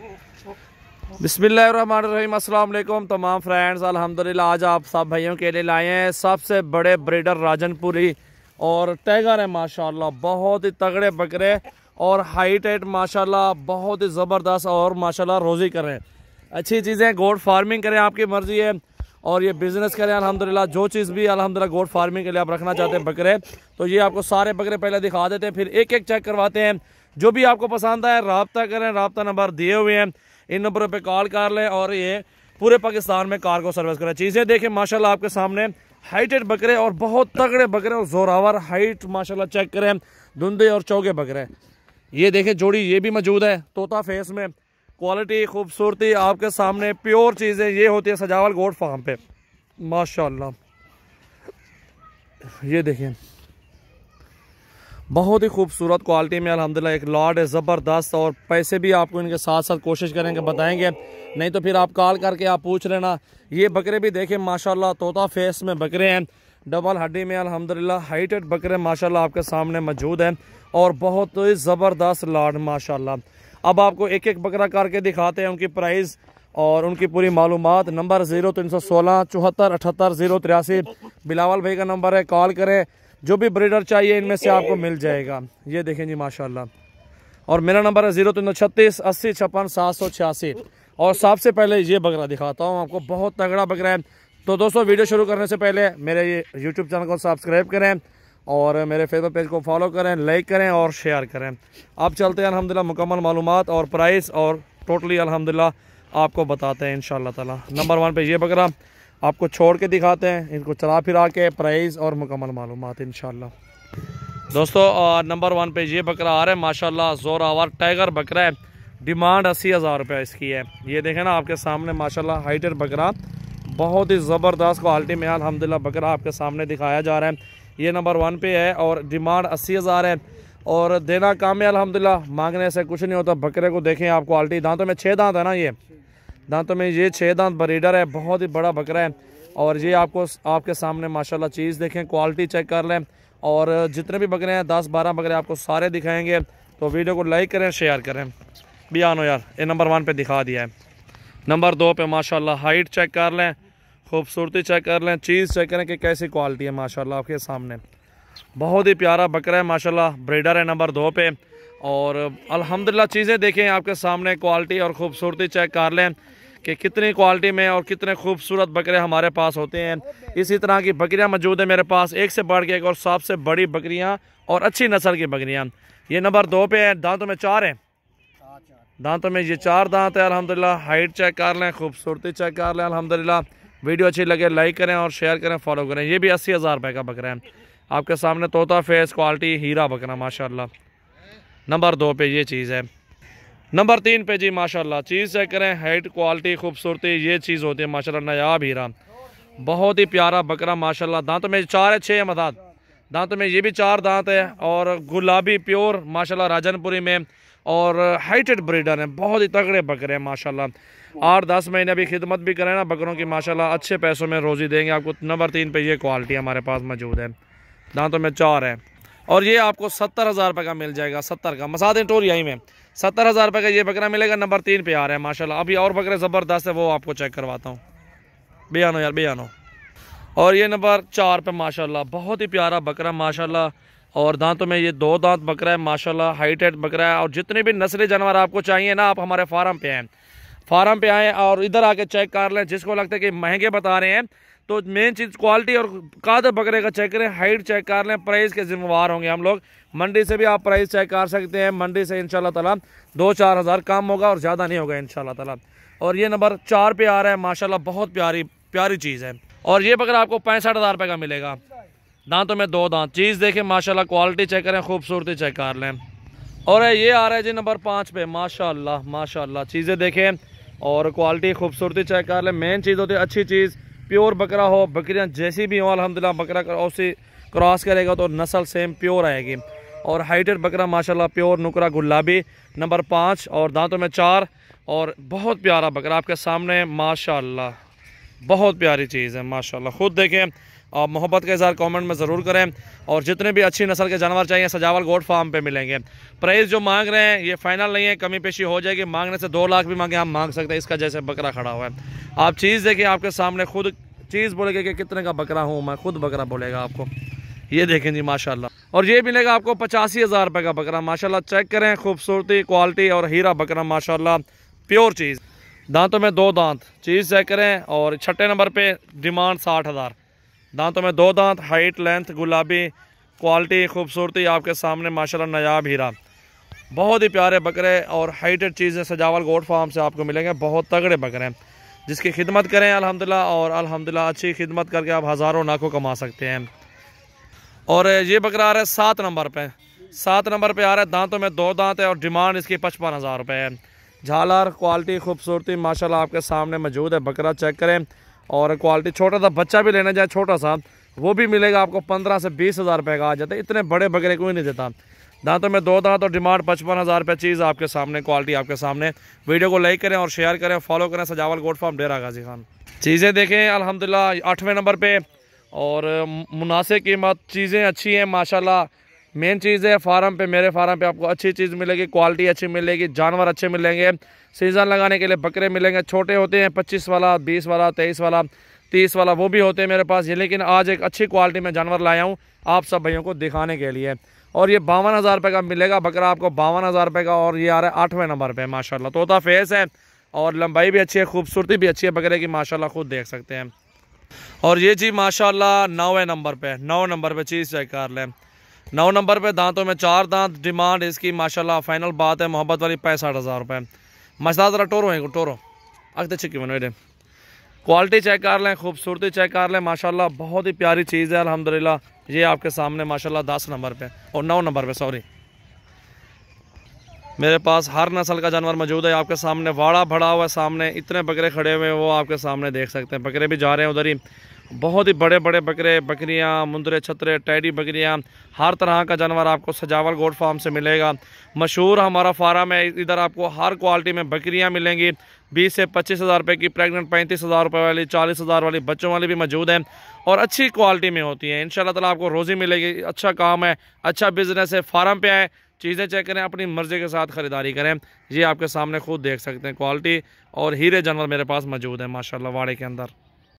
अल्लाम तमाम फ्रेंड्स अल्हम्दुलिल्लाह आज आप सब भाइयों के लिए लाए हैं सबसे बड़े ब्रीडर राजनपुरी और टैगर है माशाल्लाह बहुत ही तगड़े बकरे और हाइट एट माशाल्लाह बहुत ही ज़बरदस्त और माशाल्लाह रोज़ी करें अच्छी चीज़ें गोड फार्मिंग करें आपकी मर्ज़ी है और ये बिज़नेस करें अलहमदिल्ला जो चीज़ भी अलहमदिल्ला गोड फार्मिंग के लिए आप रखना चाहते हैं बकरे तो ये आपको सारे बकरे पहले दिखा देते हैं फिर एक एक चेक करवाते हैं जो भी आपको पसंद आए रबता करें रबता नंबर दिए हुए हैं इन नंबरों पर कॉल कर लें और ये पूरे पाकिस्तान में कार को सर्विस करें चीज़ें देखें माशाल्लाह आपके सामने हाइटेड बकरे और बहुत तगड़े बकरे और जोरावर हाइट माशाल्लाह चेक करें धुंधे और चौके बकरे ये देखें जोड़ी ये भी मौजूद है तोता फेस में क्वालिटी खूबसूरती आपके सामने प्योर चीज़ें ये होती है सजावल गोड फार्म पे माशाल्लाह ये देखें बहुत ही खूबसूरत क्वालिटी में अलहमदिल्ला एक लॉट है ज़बरदस्त और पैसे भी आपको इनके साथ साथ कोशिश करेंगे बताएंगे नहीं तो फिर आप कॉल करके आप पूछ लेना ये बकरे भी देखें माशाल्लाह तोता फेस में बकरे हैं डबल हड्डी में अलहमदिल्ला हाइटेड बकरे माशाल्लाह आपके सामने मौजूद हैं और बहुत ही ज़बरदस्त लाड माशा अब आपको एक एक बकरा करके दिखाते हैं उनकी प्राइस और उनकी पूरी मालूम नंबर ज़ीरो तीन सौ सोलह चौहत्तर अठहत्तर ज़ीरो तिरासी बिलावल भाई का नंबर है कॉल करें जो भी ब्रीडर चाहिए इनमें से आपको मिल जाएगा ये देखें जी माशाल्लाह और मेरा नंबर है ज़ीरो तीन सौ छत्तीस अस्सी छप्पन सात सौ छियासी और सबसे पहले ये बकरा दिखाता हूँ आपको बहुत तगड़ा बकरा है तो दोस्तों वीडियो शुरू करने से पहले मेरे ये यूट्यूब चैनल को सब्सक्राइब करें और मेरे फेसबुक पेज को फॉलो करें लाइक करें और शेयर करें अब चलते हैं अलहमदिल्ला मुकम्मल मालूम और प्राइस और टोटली अलहमदिल्ला आपको बताते हैं इन शाह नंबर वन पर यह बकरा आपको छोड़ के दिखाते हैं इनको चला फिरा के प्राइस और मुकम्मल मालूम इन दोस्तों नंबर वन पे ये बकरा आ रहा है माशाल्लाह आवार टाइगर बकरा है डिमांड अस्सी हज़ार रुपया इसकी है ये देखें ना आपके सामने माशाल्लाह हाइटर बकरा बहुत ही ज़बरदस्त क्वालिटी में अलहमदिल्ला बकरा आपके सामने दिखाया जा रहा है ये नंबर वन पे है और डिमांड अस्सी हज़ार है और देना काम है अलहमदिल्ला मांगने से कुछ नहीं होता बकरे को देखें आप क्वालिटी दांतों में छः दांत है ना ये दांतों में ये छः दांत ब्रीडर है बहुत ही बड़ा बकरा है और ये आपको आपके सामने माशाल्लाह चीज़ देखें क्वालिटी चेक कर लें और जितने भी बकरे हैं दस बारह बकरे आपको सारे दिखाएंगे तो वीडियो को लाइक करें शेयर करें भी आनो यार ये नंबर वन पे दिखा दिया है नंबर दो पे माशाल्लाह हाइट चेक कर लें खूबसूरती चेक कर लें चीज़ चेक करें कि कैसी क्वालिटी है माशा आपके सामने बहुत ही प्यारा बकरा है माशा ब्रीडर है नंबर दो पे और अलहमदिल्ला चीज़ें देखें आपके सामने क्वालिटी और ख़ूबसूरती चेक कर लें कि कितनी क्वालिटी में और कितने खूबसूरत बकरे हमारे पास होते हैं इसी तरह की बकरियां मौजूद है मेरे पास एक से बढ़ के एक और सबसे बड़ी बकरियां और अच्छी नस्ल की बकरियां ये नंबर दो पे है दांतों में चार हैं दांतों में ये चार दांत है अलहमदिल्ला हाइट चेक कर लें खूबसूरती चेक कर लें अलहमदिल्ला वीडियो अच्छी लगे लाइक करें और शेयर करें फॉलो करें ये भी अस्सी हज़ार रुपये का बकरा है आपके सामने तोता फेस क्वालिटी हीरा बकरा माशाल्लाह नंबर दो पे ये चीज़ है नंबर तीन पे जी माशाल्लाह चीज़ चेक करें हाइट क्वालिटी खूबसूरती ये चीज़ होती है माशाल्लाह नायाब हीरा बहुत ही प्यारा बकरा माशाल्लाह दांतों में चार है छः मदाद दांतों में ये भी चार दांत है और गुलाबी प्योर माशाल्लाह राजनपुरी में और हाइटेड ब्रीडर हैं बहुत ही तगड़े बकरे हैं माशाल्लाह आठ दस महीने अभी खिदमत भी करें ना बकरों की माशाल्लाह अच्छे पैसों में रोज़ी देंगे आपको नंबर तीन पे ये क्वालिटी हमारे पास मौजूद है दांतों में चार है और ये आपको सत्तर हज़ार रुपये का मिल जाएगा सत्तर का मसाद टोरियाई में सत्तर हज़ार रुपये का ये बकरा मिलेगा नंबर तीन पे आ रहा है माशाल्लाह अभी और बकरे ज़बरदस्त है वो आपको चेक करवाता हूँ आनो यार आनो और ये नंबर चार पे माशाल्लाह बहुत ही प्यारा बकरा माशाल्लाह और दांतों में ये दो दांत बकरा है माशाल्लाह हाई टेट बकरा है और जितने भी नस्ली जानवर आपको चाहिए ना आप हमारे फार्म पे हैं फार्म पे आएँ और इधर आके चेक कर लें जिसको लगता है कि महंगे बता रहे हैं तो मेन चीज़ क्वालिटी और काद बकरे का चेक करें हाइट चेक कर लें प्राइस के जिम्मेवार होंगे हम लोग मंडी से भी आप प्राइस चेक कर सकते हैं मंडी से इन ताला दो चार हज़ार कम होगा और ज़्यादा नहीं होगा इन ताला और ये नंबर चार पे आ रहा है माशाल्लाह बहुत प्यारी प्यारी चीज़ है और ये बकरा आपको पैंसठ हज़ार रुपये का मिलेगा दांतों में दो दांत चीज़ देखें माशाला क्वालिटी चेक करें खूबसूरती चेक कर लें और ये आ रहा है जी नंबर पाँच पे माशाल्लाह माशाल्लाह चीज़ें देखें और क्वालिटी खूबसूरती चेक कर लें मेन चीज़ होती है अच्छी चीज़ प्योर बकरा हो बकरियाँ जैसी भी हो अलहमदिल्ला बकरा उसी क्रॉस करेगा तो नस्ल सेम प्योर आएगी और हाइटेड बकरा माशाल्लाह प्योर नुकरा गुलाबी नंबर पाँच और दांतों में चार और बहुत प्यारा बकरा आपके सामने माशाल्लाह बहुत प्यारी चीज़ है माशाल्लाह खुद देखें मोहब्बत का इजहार कमेंट में ज़रूर करें और जितने भी अच्छी नस्ल के जानवर चाहिए सजावल गोट फार्म पे मिलेंगे प्राइस जो मांग रहे हैं ये फाइनल नहीं है कमी पेशी हो जाएगी मांगने से दो लाख भी मांगे हम मांग सकते हैं इसका जैसे बकरा खड़ा हुआ है आप चीज़ देखिए आपके सामने खुद चीज़ बोलेगा कि कितने का बकरा हूँ मैं खुद बकरा बोलेगा आपको ये देखें जी माशाला और ये मिलेगा आपको पचासी हज़ार रुपये का बकरा माशाला चेक करें खूबसूरती क्वालिटी और हीरा बकरा माशाला प्योर चीज़ दांतों में दो दांत चीज़ चेक करें और छठे नंबर पे डिमांड साठ हज़ार दांतों में दो दांत हाइट लेंथ गुलाबी क्वालिटी खूबसूरती आपके सामने माशाल्लाह नयाब हीरा बहुत ही प्यारे बकरे और हाइटेड चीज़ें सजावल गोट फार्म से आपको मिलेंगे बहुत तगड़े बकरे हैं जिसकी खिदमत करें अलहमदिल्ला और अलहमदिल्ला अच्छी खिदमत करके आप हज़ारों लाखों कमा सकते हैं और ये बकरा आ रहा है सात नंबर पर सात नंबर पर आ रहा है दांतों में दो दांत है और डिमांड इसकी पचपन हज़ार रुपये है झालर क्वालिटी खूबसूरती माशाल्लाह आपके सामने मौजूद है बकरा चेक करें और क्वालिटी छोटा सा बच्चा भी लेना चाहे छोटा सा वो भी मिलेगा आपको पंद्रह से बीस हज़ार रुपये का आ जाता है इतने बड़े बगरे ही नहीं देता दांतों में दो दांत और डिमांड पचपन हज़ार रुपये चीज़ आपके सामने क्वालिटी आपके सामने वीडियो को लाइक करें और शेयर करें फॉलो करें सजावल गोड फॉर्म डेरा गाजी खान चीज़ें देखें अलहमदिल्ला आठवें नंबर पर और मुनासिब कीमत चीज़ें अच्छी हैं माशाला मेन चीज़ है फार्म पे मेरे फार्म पे आपको अच्छी चीज़ मिलेगी क्वालिटी अच्छी मिलेगी जानवर अच्छे मिलेंगे सीज़न लगाने के लिए बकरे मिलेंगे छोटे होते हैं पच्चीस वाला बीस वाला तेईस वाला तीस वाला वो भी होते हैं मेरे पास ये लेकिन आज एक अच्छी क्वालिटी में जानवर लाया हूँ आप सब भैयों को दिखाने के लिए और ये बावन हज़ार रुपये का मिलेगा बकरा आपको बावन हज़ार रुपये का और ये आ रहा है आठवें नंबर पर माशाला तोता फेस है और लंबाई भी अच्छी है खूबसूरती भी अच्छी है बकरे की माशाला खुद देख सकते हैं और ये चीज़ माशाला नौवें नंबर पर नौ नंबर पर चीज़ चेक कर लें नौ नंबर पे दांतों में चार दांत डिमांड इसकी माशाल्लाह फाइनल बात है मोहब्बत वाली पैंसठ हज़ार रुपये मसला ज़रा टोरो है टोरो अगते छिकी बेटे क्वालिटी चेक कर लें खूबसूरती चेक कर लें माशाल्लाह बहुत ही प्यारी चीज़ है अल्हम्दुलिल्लाह ये आपके सामने माशा दस नंबर पे और नौ नंबर पे सॉरी मेरे पास हर नस्ल का जानवर मौजूद है आपके सामने वाड़ा भड़ा हुआ है सामने इतने बकरे खड़े हुए हैं वो आपके सामने देख सकते हैं बकरे भी जा रहे हैं उधर ही बहुत ही बड़े बड़े बकरे बकरियाँ मुंदरे छतरे टैडी बकरियाँ हर तरह का जानवर आपको सजावल गोट फार्म से मिलेगा मशहूर हमारा फार्म है इधर आपको हर क्वालिटी में बकरियाँ मिलेंगी बीस से पच्चीस हज़ार रुपये की प्रेग्नेंट पैंतीस हज़ार रुपये वाली चालीस हज़ार वाली बच्चों वाली भी मौजूद हैं और अच्छी क्वालिटी में होती हैं इन ताला आपको रोज़ी मिलेगी अच्छा काम है अच्छा बिजनेस है फार्म पर आए चीज़ें चेक करें अपनी मर्ज़ी के साथ ख़रीदारी करें ये आपके सामने खुद देख सकते हैं क्वालिटी और हीरे जानवर मेरे पास मौजूद हैं माशाल्लाह वाड़े के अंदर